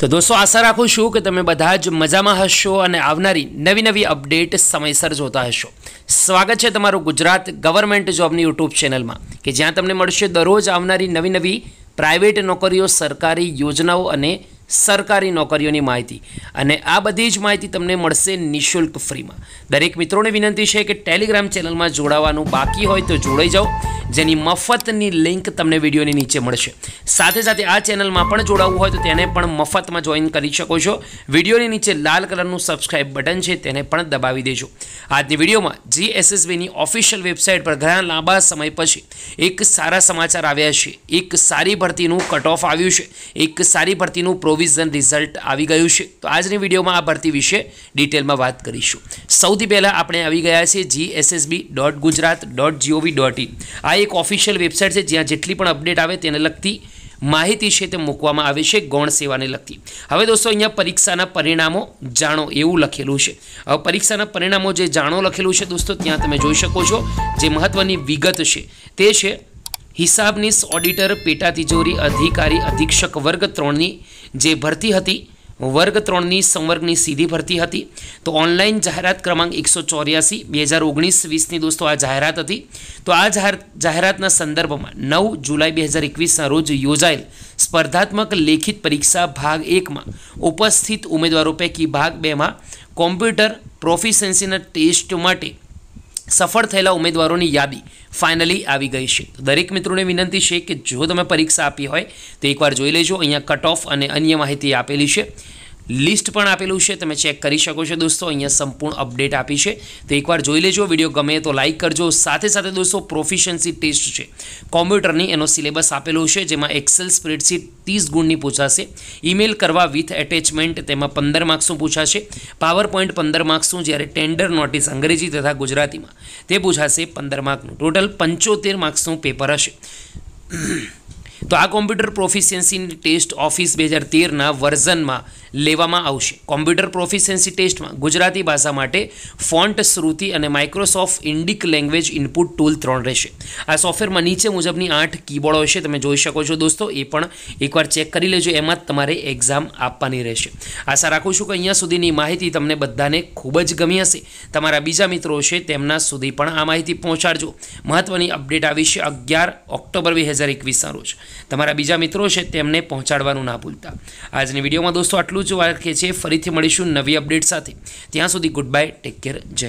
તો દોસ્તો આશા રાખું છું કે તમે બધા જ મજામાં હશો અને આવનારી નવી નવી અપડેટ સમયસર જોતા હશો સ્વાગત છે તમારું ગુજરાત ગવર્મેન્ટ જોબની યુટ્યુબ ચેનલમાં કે જ્યાં તમને મળશે દરરોજ આવનારી નવી નવી પ્રાઇવેટ નોકરીઓ સરકારી યોજનાઓ અને સરકારી નોકરીઓની માહિતી અને આ બધી જ માહિતી તમને મળશે નિઃશુલ્ક ફ્રીમાં દરેક મિત્રોને વિનંતી છે કે ટેલિગ્રામ ચેનલમાં જોડાવાનું બાકી હોય તો જોડાઈ જાઓ જેની મફતની લિંક તમને વિડીયોની નીચે મળશે સાથે સાથે આ ચેનલમાં પણ જોડાવવું હોય તો તેને પણ મફતમાં જોઈન કરી શકો છો વિડીયોની નીચે લાલ કલરનું સબસ્ક્રાઇબ બટન છે તેને પણ દબાવી દેજો આજની વિડીયોમાં જીએસએસબીની ઓફિશિયલ વેબસાઇટ પર ઘણા લાંબા સમય પછી એક સારા સમાચાર આવ્યા છે એક સારી ભરતીનું કટ ઓફ આવ્યું છે એક સારી ભરતીનું પ્રો પ્રોવિઝન રિઝલ્ટ આવી ગયું છે તો આજની વિડીયોમાં આ ભરતી વિશે ડિટેલમાં વાત કરીશું સૌથી પહેલાં આપણે આવી ગયા છે GSSB dot Gujarat dot G O V dot in આ એક ઓફિશિયલ વેબસાઇટ છે જ્યાં જેટલી પણ અપડેટ આવે તેને લગતી માહિતી છે તે મૂકવામાં આવે છે ગૌણ સેવાને લગતી હવે દોસ્તો અહીંયા પરીક્ષાના પરિણામો જાણો એવું લખેલું છે હવે પરીક્ષાના પરિણામો જે જાણો લખેલું છે દોસ્તો ત્યાં તમે જોઈ શકો છો જે મહત્ત્વની વિગત છે તે છે હિસાબનીસ ઓડિટર પેટા તિજોરી અધિકારી અધિક્ષક વર્ગ ત્રણની જે ભરતી હતી વર્ગ ત્રણની સંવર્ગની સીધી ભરતી હતી તો ઓનલાઈન જાહેરાત ક્રમાંક એકસો ચોર્યાસી બે હજાર ઓગણીસ વીસની દોસ્તો આ જાહેરાત હતી તો આ જાહેરાતના સંદર્ભમાં નવ જુલાઈ બે હજાર એકવીસના રોજ યોજાયેલ સ્પર્ધાત્મક લેખિત પરીક્ષા ભાગ એકમાં ઉપસ્થિત ઉમેદવારો પૈકી ભાગ બેમાં કોમ્પ્યુટર પ્રોફિસન્સીના ટેસ્ટ માટે સફળ થયેલા ઉમેદવારોની યાદી ફાઇનલી આવી ગઈ છે દરેક મિત્રોને વિનંતી છે કે જો તમે પરીક્ષા આપી હોય તો એકવાર જોઈ લેજો અહીંયા કટ ઓફ અને અન્ય માહિતી આપેલી છે લિસ્ટ પણ આપેલું છે તમે ચેક કરી શકો છો દોસ્તો અહીંયા સંપૂર્ણ અપડેટ આપી છે તો એકવાર જોઈ લેજો વિડીયો ગમે તો લાઇક કરજો સાથે સાથે દોસ્તો પ્રોફિશન્સી ટેસ્ટ છે કોમ્પ્યુટરની એનો સિલેબસ આપેલો છે જેમાં એક્સેલ સ્પ્રેડશીટ ત્રીસ ગુણની પૂછાશે ઈમેલ કરવા વિથ એટેચમેન્ટ તેમાં પંદર માર્ક્સનું પૂછાશે પાવર પોઈન્ટ પંદર માર્ક્સનું જ્યારે ટેન્ડર નોટિસ અંગ્રેજી તથા ગુજરાતીમાં તે પૂછાશે પંદર માર્કનું ટોટલ પંચોતેર માર્ક્સનું પેપર હશે તો આ કોમ્પ્યુટર પ્રોફિશિયન્સી ટેસ્ટ ઓફિસ બે હજાર તેરના વર્ઝનમાં લેવામાં આવશે કોમ્પ્યુટર પ્રોફિશિયન્સી ટેસ્ટમાં ગુજરાતી ભાષા માટે ફોન્ટ શ્રુતિ અને Microsoft Indic language input tool ત્રણ રહેશે આ સોફ્ટવેરમાં નીચે મુજબની આઠ કીબોર્ડ હશે તમે જોઈ શકો છો દોસ્તો એ પણ એકવાર ચેક કરી લેજો એમાં જ તમારે એક્ઝામ આપવાની રહેશે આશા રાખું છું કે અહીંયા સુધીની માહિતી તમને બધાને ખૂબ જ ગમી હશે તમારા બીજા મિત્રો છે તેમના સુધી પણ આ માહિતી પહોંચાડજો મહત્ત્વની અપડેટ આવી છે અગિયાર ઓક્ટોબર બે હજાર એકવીસના રોજ તમારા બીજા મિત્રો છે તેમને પહોંચાડવાનું ના ભૂલતા આજની વિડીયોમાં દોસ્તો આટલું જ રાખીએ છે ફરીથી મળીશું નવી અપડેટ સાથે ત્યાં સુધી ગુડ બાય ટેક કેર જય